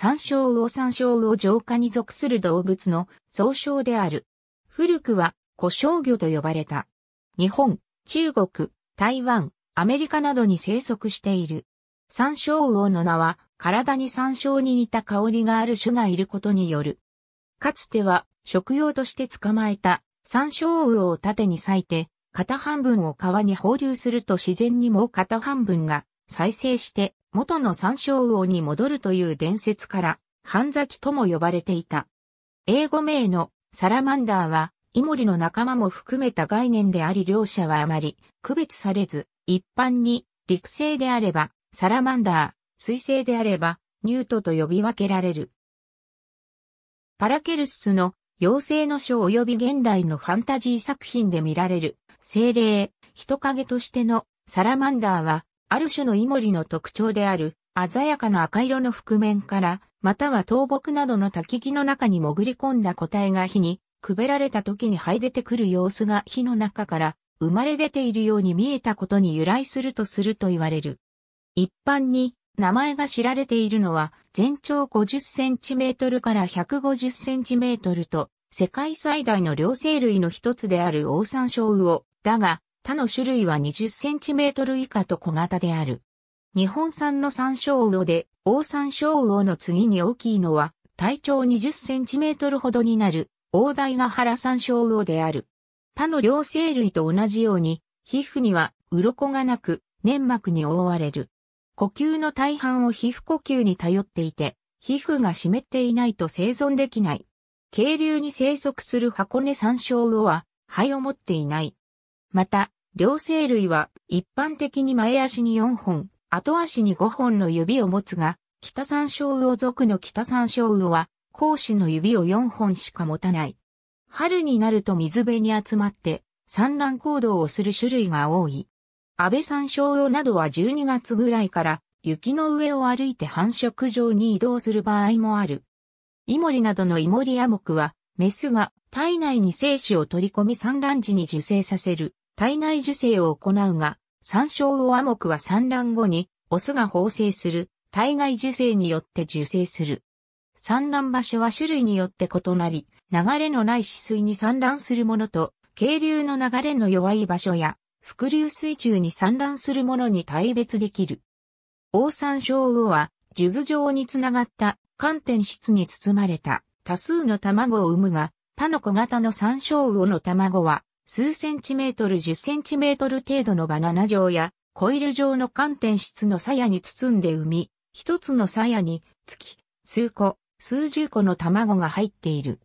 山椒魚山椒魚浄化に属する動物の総称である。古くは古椒魚と呼ばれた。日本、中国、台湾、アメリカなどに生息している。山椒魚の名は、体に山椒に似た香りがある種がいることによる。かつては、食用として捕まえた山椒魚を縦に裂いて、片半分を川に放流すると自然にもう片半分が再生して元の参照王に戻るという伝説から、半崎とも呼ばれていた。英語名のサラマンダーは、イモリの仲間も含めた概念であり両者はあまり区別されず、一般に陸星であればサラマンダー、水星であればニュートと呼び分けられる。パラケルスの妖精の書及び現代のファンタジー作品で見られる精霊、人影としてのサラマンダーはある種のイモリの特徴である、鮮やかな赤色の覆面から、または倒木などの焚き木の中に潜り込んだ個体が火に、くべられた時に這い出てくる様子が火の中から生まれ出ているように見えたことに由来するとすると言われる。一般に名前が知られているのは全長5 0トルから1 5 0トルと世界最大の両生類の一つであるオオサンショウウオだが他の種類は 20cm 以下と小型である。日本産の山椒魚で、大山椒魚の次に大きいのは、体長 20cm ほどになる、大台ヶ原山椒魚である。他の両生類と同じように、皮膚には鱗がなく、粘膜に覆われる。呼吸の大半を皮膚呼吸に頼っていて、皮膚が湿っていないと生存できない。渓流に生息する箱根山椒魚は、肺を持っていない。また、両生類は一般的に前足に4本、後足に5本の指を持つが、北山椒魚族の北山椒魚は、講師の指を4本しか持たない。春になると水辺に集まって産卵行動をする種類が多い。安倍山椒魚などは12月ぐらいから雪の上を歩いて繁殖場に移動する場合もある。イモリなどのイモリア目は、メスが体内に精子を取り込み産卵時に受精させる体内受精を行うが、参照をアモは産卵後に、オスが放生する、体外受精によって受精する。産卵場所は種類によって異なり、流れのない死水に産卵するものと、渓流の流れの弱い場所や、伏流水中に産卵するものに大別できる。大山小魚は、数珠状につながった寒天質に包まれた多数の卵を産むが、他の小型の山照。魚の卵は数センチメートル10センチメートル程度のバナナ状やコイル状の寒天質の鞘に包んで産み、一つの鞘に月、数個、数十個の卵が入っている。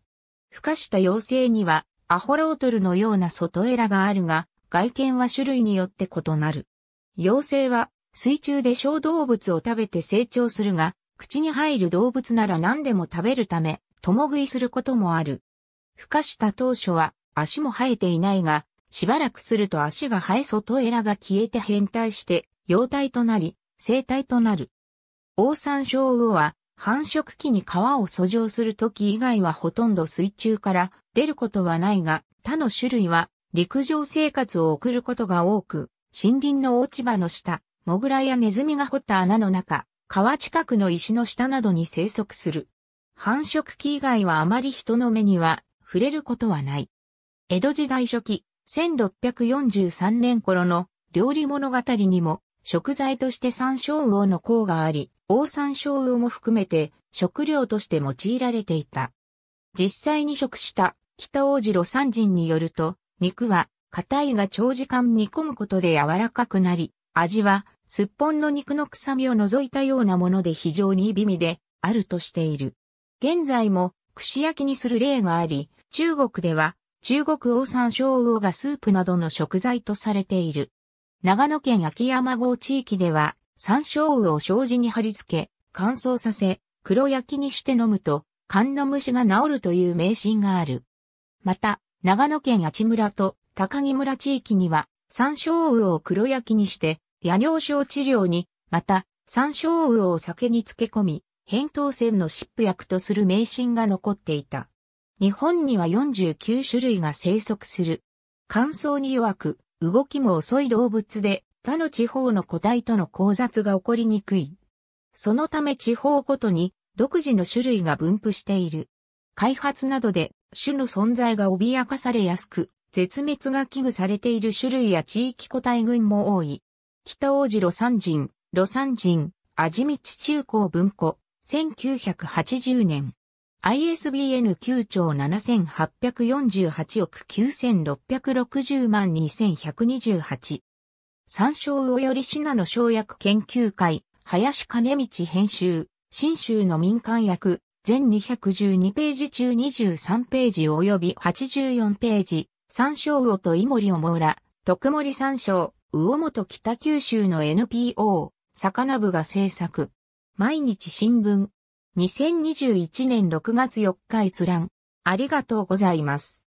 孵化した幼生にはアホロートルのような外エラがあるが、外見は種類によって異なる。幼生は水中で小動物を食べて成長するが、口に入る動物なら何でも食べるため、共食いすることもある。孵化した当初は足も生えていないが、しばらくすると足が生え外エラが消えて変態して、幼体となり、生体となる。オオサンショウウオは、繁殖期に皮を遡上する時以外はほとんど水中から出ることはないが、他の種類は陸上生活を送ることが多く、森林の落ち葉の下、モグラやネズミが掘った穴の中、川近くの石の下などに生息する。繁殖期以外はあまり人の目には触れることはない。江戸時代初期、1643年頃の料理物語にも食材として山椒魚の項があり、大山椒魚も含めて食料として用いられていた。実際に食した北大路魯山人によると、肉は硬いが長時間煮込むことで柔らかくなり、味はすっぽんの肉の臭みを除いたようなもので非常に美味であるとしている。現在も串焼きにする例があり、中国では中国王山椒魚がスープなどの食材とされている。長野県秋山郷地域では、山椒魚を障子に貼り付け、乾燥させ、黒焼きにして飲むと、寒の虫が治るという迷信がある。また、長野県八村と高木村地域には、山椒魚を黒焼きにして、夜尿症治療に、また、山椒魚を酒に漬け込み、扁桃腺の湿布薬とする迷信が残っていた。日本には49種類が生息する。乾燥に弱く、動きも遅い動物で、他の地方の個体との交雑が起こりにくい。そのため地方ごとに独自の種類が分布している。開発などで種の存在が脅かされやすく、絶滅が危惧されている種類や地域個体群も多い。北王子路山人、路山人、味道中高文庫、1980年。ISBN 9兆7848億9660万2128。参照おより信の生薬研究会、林兼道編集、新州の民間薬、全212ページ中23ページ及び84ページ、参照魚と井森おもら、徳森参照、魚本北九州の NPO、魚部が制作。毎日新聞。2021年6月4日閲覧。ありがとうございます。